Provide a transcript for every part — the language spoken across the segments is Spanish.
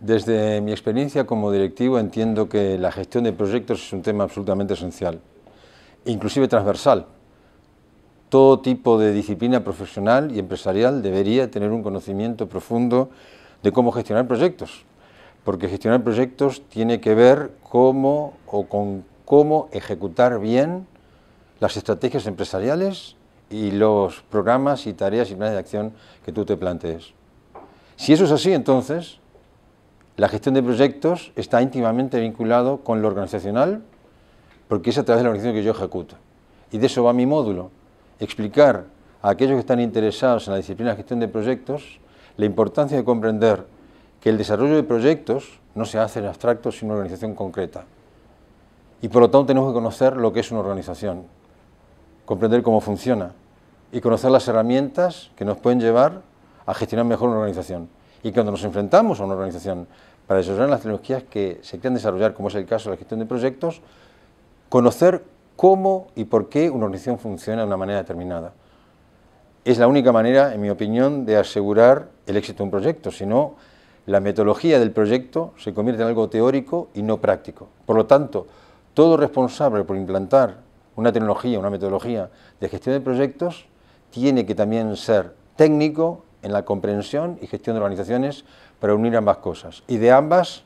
Desde mi experiencia como directivo entiendo que la gestión de proyectos es un tema absolutamente esencial, inclusive transversal. Todo tipo de disciplina profesional y empresarial debería tener un conocimiento profundo de cómo gestionar proyectos, porque gestionar proyectos tiene que ver cómo o con cómo ejecutar bien las estrategias empresariales y los programas y tareas y planes de acción que tú te plantees. Si eso es así, entonces, la gestión de proyectos está íntimamente vinculado con lo organizacional, porque es a través de la organización que yo ejecuto. Y de eso va mi módulo, explicar a aquellos que están interesados en la disciplina de gestión de proyectos la importancia de comprender que el desarrollo de proyectos no se hace en abstracto, sino en una organización concreta. Y por lo tanto tenemos que conocer lo que es una organización, comprender cómo funciona y conocer las herramientas que nos pueden llevar a gestionar mejor una organización. Y cuando nos enfrentamos a una organización para desarrollar las tecnologías que se quieren desarrollar, como es el caso de la gestión de proyectos, conocer cómo y por qué una organización funciona de una manera determinada. Es la única manera, en mi opinión, de asegurar el éxito de un proyecto, si no, la metodología del proyecto se convierte en algo teórico y no práctico. Por lo tanto, todo responsable por implantar una tecnología, una metodología de gestión de proyectos, tiene que también ser técnico en la comprensión y gestión de organizaciones para unir ambas cosas. Y de ambas,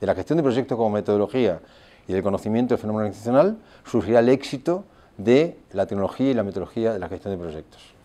de la gestión de proyectos como metodología y del conocimiento del fenómeno organizacional, surgirá el éxito de la tecnología y la metodología de la gestión de proyectos.